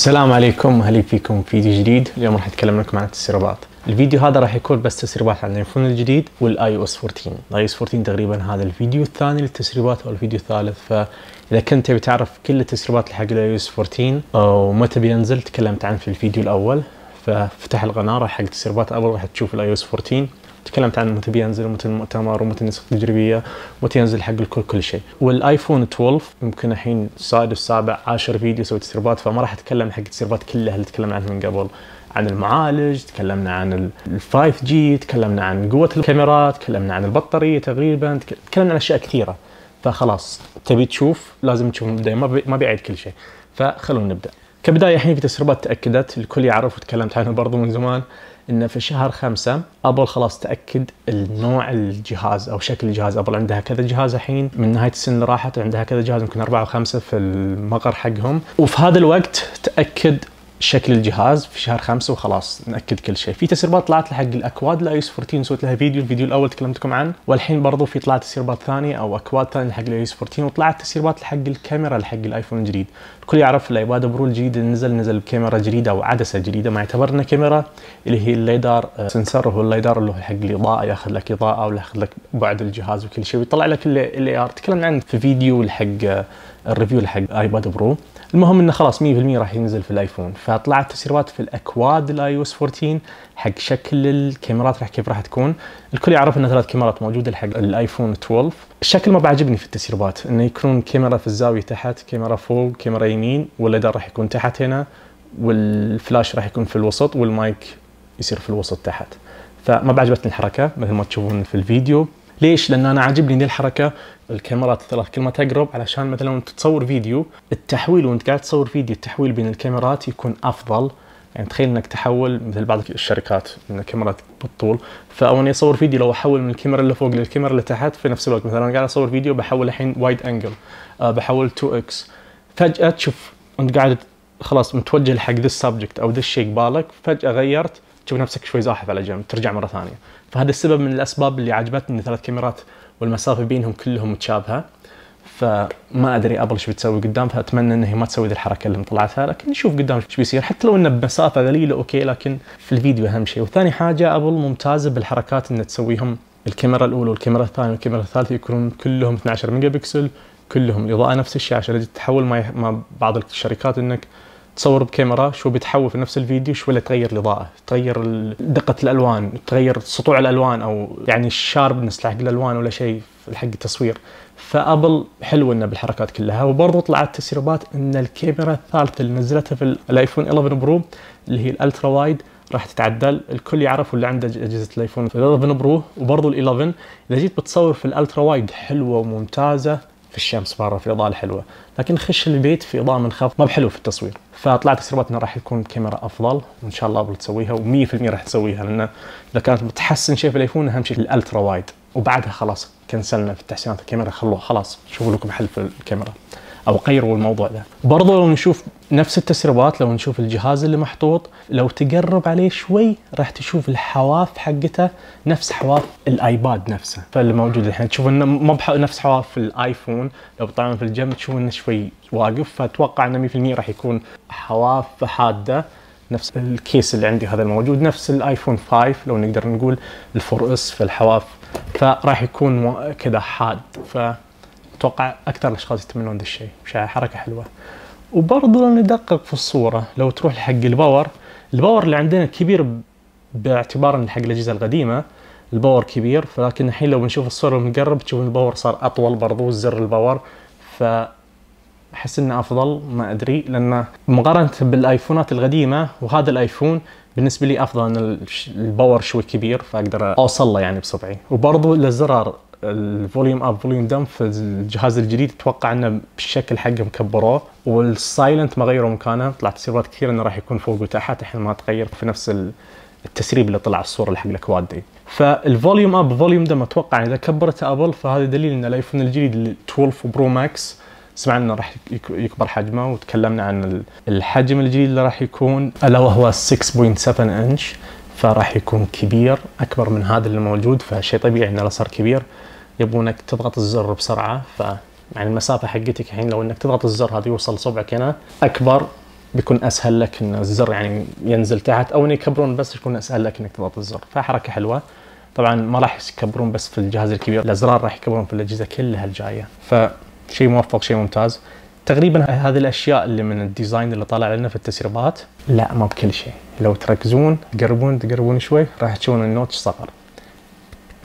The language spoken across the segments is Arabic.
السلام عليكم اهلا فيكم في فيديو جديد اليوم راح اتكلم لكم عن التسريبات الفيديو هذا راح يكون بس تسريبات عن الايفون الجديد والاي او اس 14 الاي او اس 14 تقريبا هذا الفيديو الثاني للتسريبات او الفيديو الثالث فاذا كنت تبي تعرف كل التسريبات حق الاي او اس 14 ومتى بينزل تكلمت عنه في الفيديو الاول ففتح القناه راح حق التسريبات اول راح تشوف الاي او اس 14 تكلمت عن متى بينزل ومتى المؤتمر ومتى النسخ التجريبيه ومتى ينزل حق الكل كل شيء والايفون 12 يمكن الحين السادس السابع عاشر فيديو سويت تسريبات فما راح اتكلم حق التسريبات كلها اللي تكلمنا عنها من قبل عن المعالج تكلمنا عن ال 5 جي تكلمنا عن قوه الكاميرات تكلمنا عن البطاريه تقريبا تكلمنا عن اشياء كثيره فخلاص تبي تشوف لازم تشوف من البدايه ما بيعيد كل شيء فخلونا نبدا كبدايه الحين في تسريبات تاكدت الكل يعرف وتكلمت عنها برضو من زمان انه في شهر خمسة ابل خلاص تاكد النوع الجهاز او شكل الجهاز ابل عندها كذا جهاز الحين من نهايه السنه اللي راحت عندها كذا جهاز يمكن اربعه وخمسه في المقر حقهم وفي هذا الوقت تاكد شكل الجهاز في شهر خمسة وخلاص ناكد كل شيء في تسريبات طلعت لحق الاكواد الايوس 14 سويت لها فيديو الفيديو الاول تكلمت لكم عنه والحين برضو في طلعت تسريبات ثانيه او اكواد ثانيه حق الايوس 14 وطلعت تسريبات لحق الكاميرا لحق الايفون الجديد الكل يعرف الايباد برو الجديد اللي نزل نزل بكاميرا جديده او عدسه جديده ما يعتبرنا كاميرا اللي هي الليدار سنسر آه، هو الليدار اللي هو حق الاضاءه ياخذ لك اضاءه ولا ياخذ لك بعد الجهاز وكل شيء ويطلع لك الاي ار تكلمنا عنه في فيديو لحق آه، الريفيو حق ايباد برو المهم انه خلاص 100% راح ينزل في الايفون فطلعت تسريبات في الاكواد الاي او اس 14 حق شكل الكاميرات راح كيف راح تكون الكل يعرف ان ثلاث كاميرات موجوده حق الايفون 12 الشكل ما بعجبني في التسريبات انه يكون كاميرا في الزاويه تحت كاميرا فوق كاميرا يمين والليدار راح يكون تحت هنا والفلاش راح يكون في الوسط والمايك يصير في الوسط تحت فما بعجبتني الحركه مثل ما تشوفون في الفيديو ليش؟ لأن أنا عاجبني ذي الحركة الكاميرات الثلاث كل ما تقرب علشان مثلا وانت تصور فيديو التحويل وانت قاعد تصور فيديو التحويل بين الكاميرات يكون أفضل يعني تخيل انك تحول مثل بعض الشركات من الكاميرات بالطول فاول اصور فيديو لو احول من الكاميرا اللي فوق للكاميرا اللي تحت في نفس الوقت مثلا انا قاعد اصور فيديو بحول الحين وايد انجل آه، بحول 2 اكس فجاه تشوف انت قاعد خلاص متوجه حق ذا السبجكت او ذا الشيء قبالك فجاه غيرت تشوف نفسك شوي زاحف على جنب ترجع مره ثانيه فهذا السبب من الاسباب اللي عجبتني ان ثلاث كاميرات والمسافه بينهم كلهم متشابهه فما ادري ابل ايش بتسوي قدام فاتمنى انها ما تسوي ذي الحركه اللي مطلعتها لكن نشوف قدام ايش بيصير حتى لو انه بمسافه قليله اوكي لكن في الفيديو اهم شيء وثاني حاجه ابل ممتازه بالحركات انها تسويهم الكاميرا الاولى والكاميرا الثانيه والكاميرا الثالثه يكونون كلهم 12 ميجا بكسل كلهم الاضاءه نفس الشيء عشان تحول ما بعض الشركات انك تصور بكاميرا شو بتحول في نفس الفيديو شو ولا تغير الاضاءه تغير دقه الالوان تغير سطوع الالوان او يعني الشاربنس حق الالوان ولا شيء حق التصوير فابل حلوه انه بالحركات كلها وبرضه طلعت تسريبات ان الكاميرا الثالثه اللي نزلتها في الايفون 11 برو اللي هي الالترا وايد راح تتعدل الكل يعرف اللي عنده اجهزه الايفون 11 برو وبرضه ال 11 اذا جيت بتصور في الالترا وايد حلوه وممتازه في الشمس برا في الاضاءه الحلوه لكن خش البيت في اضاءه منخفضه ما بحلو في التصوير فطلعت تسريبات انه راح يكون الكاميرا افضل وان شاء الله بتسويها تسويها و100% راح تسويها لان اذا كانت بتحسن شيء في الايفون اهم شيء الالترا وايد وبعدها خلاص كنسلنا في تحسينات الكاميرا خلوها خلاص شوفوا لكم حل في الكاميرا او غيروا الموضوع ده برضو لو نشوف نفس التسريبات لو نشوف الجهاز اللي محطوط لو تقرب عليه شوي راح تشوف الحواف حقته نفس حواف الايباد نفسه فاللي موجود الحين تشوف انه مو نفس حواف الايفون لو بتطالعون في الجنب تشوف انه شوي واقف فاتوقع انه 100% راح يكون حواف حاده نفس الكيس اللي عندي هذا الموجود نفس الايفون 5 لو نقدر نقول الفور اس في الحواف فراح يكون كذا حاد ف اتوقع اكثر الاشخاص يتمنون ذا الشيء حركه حلوه وبرضه ندقق في الصوره لو تروح حق الباور الباور اللي عندنا كبير باعتبار ان حق الاجهزه القديمه الباور كبير فلكن الحين لو بنشوف الصوره من قرب تشوف الباور صار اطول برضه الزر الباور ف احس انه افضل ما ادري لان مقارنه بالايفونات القديمه وهذا الايفون بالنسبه لي افضل ان الباور شوي كبير فاقدر اوصل له يعني بصبعي وبرضه الازرار الفوليوم اب فوليوم داون في الجهاز الجديد اتوقع انه بالشكل حقه مكبروه والسايلنت ما غيروا مكانه طلعت تسريبات كثير انه راح يكون فوق وتحت الحين ما تغير في نفس التسريب اللي طلع الصوره اللي حق الاكواد دي فالفوليوم اب فوليوم داون اتوقع اذا كبرته ابل فهذا دليل ان الايفون الجديد 12 برو ماكس سمعنا انه راح يكبر حجمه وتكلمنا عن الحجم الجديد اللي راح يكون الا وهو 6.7 انش فراح يكون كبير اكبر من هذا اللي موجود فشيء طبيعي انه صار كبير يبونك تضغط الزر بسرعه ف يعني المسافه حقتك الحين لو انك تضغط الزر هذا يوصل صبعك هنا اكبر بيكون اسهل لك ان الزر يعني ينزل تحت او ان يكبرون بس يكون اسهل لك انك تضغط الزر فحركه حلوه طبعا ما راح يكبرون بس في الجهاز الكبير الازرار راح يكبرون في الاجهزه كلها الجايه فشيء موفق شيء ممتاز تقريبا هذه الاشياء اللي من الديزاين اللي طالع لنا في التسريبات لا ما بكل شيء لو تركزون تقربون تقربون شوي راح تشوفون النوتش صغر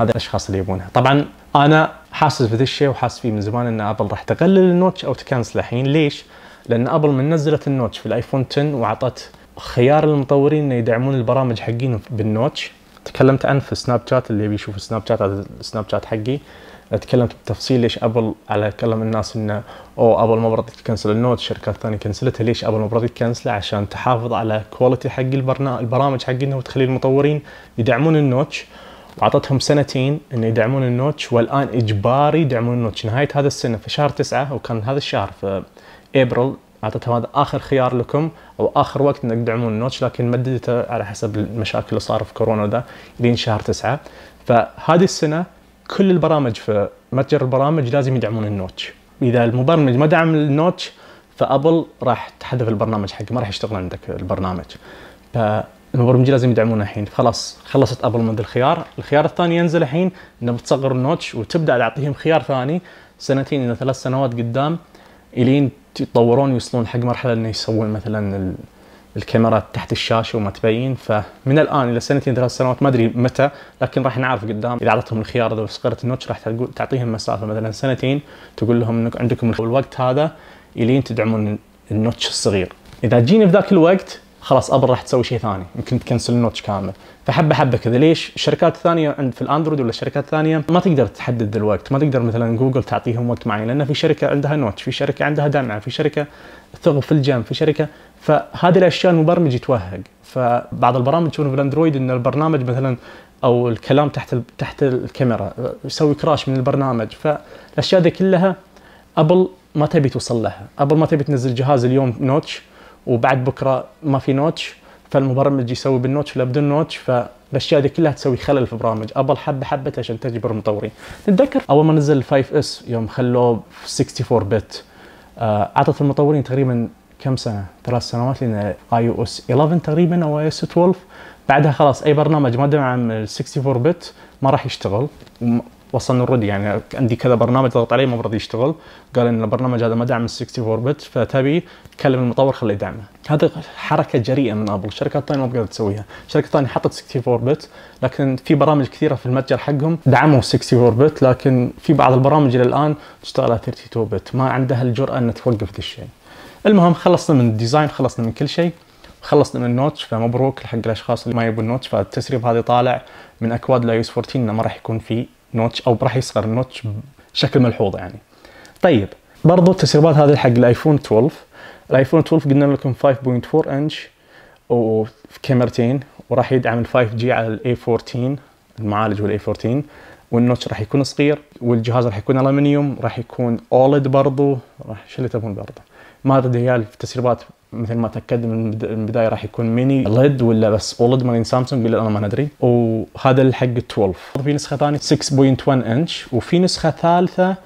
هذا الاشخاص اللي يبونها طبعا انا حاسس بهذا الشيء وحاسس فيه من زمان ان ابل راح تقلل النوتش او تكنسله الحين ليش؟ لان ابل من نزلت النوتش في الايفون 10 واعطت خيار للمطورين انه يدعمون البرامج حقين بالنوتش تكلمت عنه في سناب شات اللي يبي يشوف سناب شات هذا السناب شات حقي تكلمت بالتفصيل ليش ابل على كلام الناس انه او ابل ما برضت تكنسل النوت الشركات الثانيه كنسلتها ليش ابل ما برضت تكنسله عشان تحافظ على كواليتي حق البرنامج البرامج حقنا وتخلي المطورين يدعمون النوتش وعطتهم سنتين ان يدعمون النوتش والان اجباري يدعمون النوتش نهايه هذا السنه في شهر تسعة وكان هذا الشهر في ابريل اعطتهم هذا اخر خيار لكم او اخر وقت انك تدعمون النوتش لكن مددته على حسب المشاكل اللي صار في كورونا وذا لين شهر تسعة فهذه السنه كل البرامج في متجر البرامج لازم يدعمون النوتش اذا المبرمج ما دعم النوتش فابل راح تحذف البرنامج حقه ما راح يشتغل عندك البرنامج المبرمجين لازم يدعمونه الحين خلاص خلصت ابل من الخيار الخيار الثاني ينزل الحين انه بتصغر النوتش وتبدا تعطيهم خيار ثاني سنتين الى ثلاث سنوات قدام الين يتطورون يوصلون حق مرحله انه يسوون مثلا الكاميرات تحت الشاشه وما تبين فمن الان الى سنتين ثلاث سنوات ما ادري متى لكن راح نعرف قدام اذا اعطتهم الخيار اذا صغرت النوتش راح تعطيهم مسافه مثلا سنتين تقول لهم انك عندكم الوقت هذا الين تدعمون النوتش الصغير اذا جينا في ذاك الوقت خلاص ابل راح تسوي شيء ثاني يمكن تكنسل النوتش كامل فحبه حبه كذا ليش الشركات الثانيه عند في الاندرويد ولا الشركات الثانيه ما تقدر تحدد الوقت ما تقدر مثلا جوجل تعطيهم وقت معين لان في شركه عندها نوتش في شركه عندها دمعه في شركه ثقب في الجنب في شركه فهذه الاشياء المبرمج يتوهق فبعض البرامج تشوفون في الاندرويد ان البرنامج مثلا او الكلام تحت ال... تحت الكاميرا يسوي كراش من البرنامج فالاشياء دي كلها ابل ما تبي توصل لها ابل ما تبي تنزل جهاز اليوم نوتش وبعد بكره ما في نوتش فالمبرمج يسوي بالنوتش ولا بدون نوتش فالاشياء هذه كلها تسوي خلل في البرامج ابل حبه حبه عشان تجبر المطورين نتذكر اول ما نزل 5 اس يوم خلوه 64 بت اعطت المطورين تقريبا كم سنه ثلاث سنوات لان اي او اس 11 تقريبا او اي اس 12 بعدها خلاص اي برنامج ما دعم 64 بت ما راح يشتغل وصلنا الرد يعني عندي كذا برنامج ضغط عليه ما برضى يشتغل قال ان البرنامج هذا ما دعم ال 64 بت فتبي كلم المطور خليه يدعمه هذا حركه جريئه من ابل شركات ثانيه ما بقدر تسويها شركه ثانيه حطت 64 بت لكن في برامج كثيره في المتجر حقهم دعموا 64 بت لكن في بعض البرامج الى الان تشتغل على 32 بت ما عندها الجراه انها توقف ذا الشيء المهم خلصنا من الديزاين خلصنا من كل شيء خلصنا من النوتش فمبروك حق الاشخاص اللي ما يبون النوتش فالتسريب هذا طالع من اكواد لايوس 14 انه ما راح يكون في نوتش او راح يصغر النوتش بشكل ملحوظ يعني طيب برضو التسريبات هذه حق الايفون 12 الايفون 12 قلنا لكم 5.4 انش وكاميرتين وراح يدعم ال 5 جي على الاي 14 المعالج والاي 14 والنوتش راح يكون صغير والجهاز راح يكون المنيوم راح يكون اولد برضو راح شو اللي تبون برضو ما ادري في التسريبات مثل ما تاكد من البدايه راح يكون ميني ليد ولا بس اولد مالين سامسونج ولا انا ما ندري وهذا الحق 12 في نسخه ثانيه 6.1 انش وفي نسخه ثالثه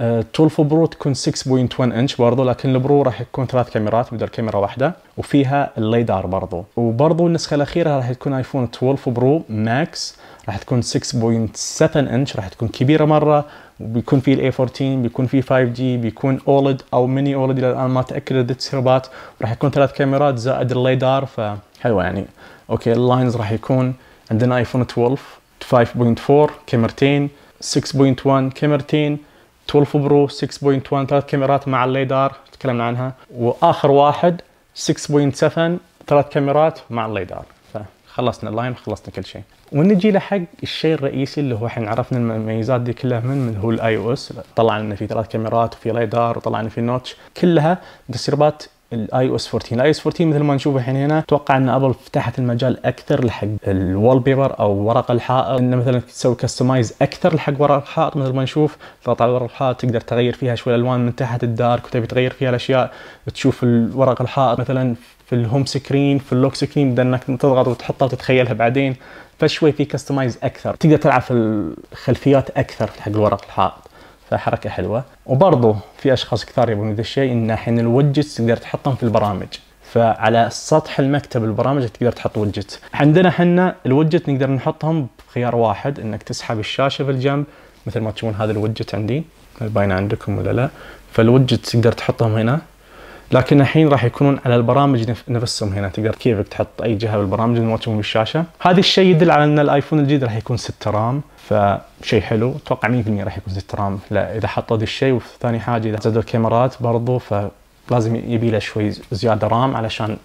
12 آه، برو تكون 6.1 انش برضو لكن البرو راح يكون ثلاث كاميرات بدل كاميرا واحده وفيها الليدار برضو وبرضو النسخه الاخيره راح تكون ايفون 12 برو ماكس راح تكون 6.7 انش راح تكون كبيره مره بيكون في الاي 14 بيكون في 5 جي بيكون اولد او ميني اولد الى الان ما تاكد عدد التسريبات راح يكون ثلاث كاميرات زائد الليدار فحلوه يعني اوكي اللاينز راح يكون عندنا ايفون 12 5.4 كاميرتين 6.1 كاميرتين 12 برو 6.1 ثلاث كاميرات مع الليدار تكلمنا عنها واخر واحد 6.7 ثلاث كاميرات مع الليدار خلصنا اللاين خلصنا كل شيء ونجي لحق الشيء الرئيسي اللي هو الحين عرفنا المميزات دي كلها من من هو الاي او اس طلعنا لنا في ثلاث كاميرات وفي ليدار وطلعنا في نوتش كلها تسريبات الاي او اس 14 الاي او اس 14 مثل ما نشوف الحين هنا اتوقع ان ابل فتحت المجال اكثر لحق الوول بيبر او ورق الحائط انه مثلا تسوي كستمايز اكثر لحق ورق الحائط مثل ما نشوف تضغط على ورق الحائط تقدر تغير فيها شوي الالوان من تحت الدارك وتبي تغير فيها الاشياء تشوف الورق الحائط مثلا في الهوم سكرين في اللوك سكرين بدل انك تضغط وتحطها وتتخيلها بعدين فشوي في كستمايز اكثر تقدر تلعب في الخلفيات اكثر حق الورق الحائط فحركه حلوه وبرضه في اشخاص كثار يبون هذا الشيء إن حين الوجت تقدر تحطهم في البرامج فعلى سطح المكتب البرامج تقدر تحط وجت عندنا حنا الوجت نقدر نحطهم بخيار واحد انك تسحب الشاشه في الجنب مثل ما تشوفون هذا الوجت عندي باين عندكم ولا لا فالوجت تقدر تحطهم هنا لكن الحين راح يكونون على البرامج نفسهم هنا تقدر كيفك تحط اي جهه بالبرامج اللي الموجوده بالشاشه هذا الشيء يدل على ان الايفون الجديد راح يكون 6 رام فشيء حلو اتوقع 100% راح يكون 6 رام لا اذا حطوا ذا الشيء وثاني حاجه اذا زادوا الكاميرات برضو فلازم يبي له شوي زياده رام علشان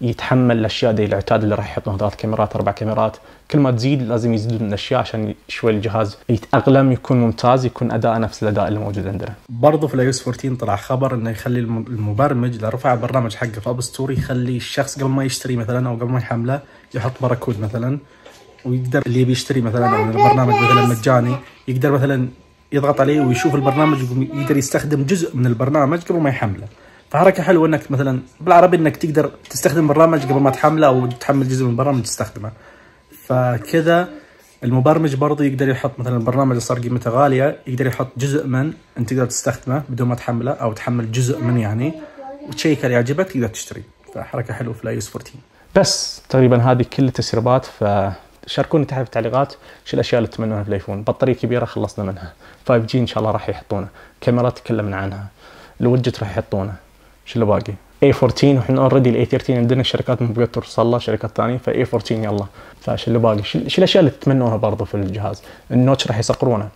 يتحمل الاشياء دي العتاد اللي راح يحطون ثلاث كاميرات اربع كاميرات كل ما تزيد لازم يزيدون الاشياء عشان شوي الجهاز يتاقلم يكون ممتاز يكون اداء نفس الاداء اللي موجود عندنا برضه في الايوس 14 طلع خبر انه يخلي المبرمج اذا رفع البرنامج حقه في اب ستور يخلي الشخص قبل ما يشتري مثلا او قبل ما يحمله يحط باركود مثلا ويقدر اللي يبي يشتري مثلا او البرنامج مثلا مجاني يقدر مثلا يضغط عليه ويشوف البرنامج ويقدر يستخدم جزء من البرنامج قبل ما يحمله فحركه حلوه انك مثلا بالعربي انك تقدر تستخدم برنامج قبل ما تحمله او تحمل جزء من البرنامج تستخدمه فكذا المبرمج برضه يقدر يحط مثلا البرنامج اللي صار قيمته غاليه يقدر يحط جزء من انت تقدر تستخدمه بدون ما تحمله او تحمل جزء من يعني وتشيك اللي يعجبك تقدر تشتري فحركه حلوه في الايوس 14 بس تقريبا هذه كل التسريبات فشاركوني تحت في التعليقات شو الاشياء اللي تتمنونها في الايفون بطاريه كبيره خلصنا منها 5 g ان شاء الله راح يحطونه كاميرات تكلمنا عنها الوجت راح يحطونه شو اللي باقي A14 واحنا اوريدي الاي 13 عندنا شركات ما بقت توصل له شركات ثانيه فاي 14 يلا فشو اللي باقي شو الاشياء اللي تتمنونها برضه في الجهاز النوتش راح يصقرونه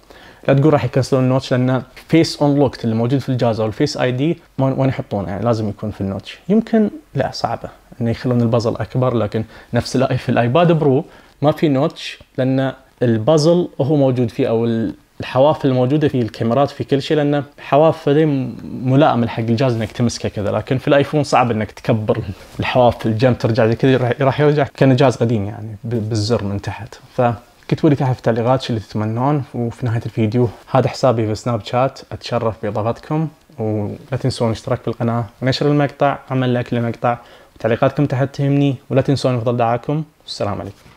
لا تقول راح يكسرون النوتش لان فيس اون لوكت اللي موجود في الجهاز او الفيس اي دي وين يحطونه يعني لازم يكون في النوتش يمكن لا صعبه انه يخلون البازل اكبر لكن نفس في الايباد برو ما في نوتش لان البازل هو موجود فيه او الحواف الموجوده في الكاميرات في كل شيء لان حواف ذي ملائمه حق الجهاز انك تمسكه كذا لكن في الايفون صعب انك تكبر الحواف في الجنب ترجع زي كذا راح يرجع كان جهاز قديم يعني بالزر من تحت ف كتبوا لي تحت في التعليقات شو اللي تتمنون وفي نهايه الفيديو هذا حسابي في سناب شات اتشرف باضافتكم ولا تنسون الاشتراك في القناه ونشر المقطع عمل لايك للمقطع وتعليقاتكم تحت تهمني ولا تنسون افضل دعاكم والسلام عليكم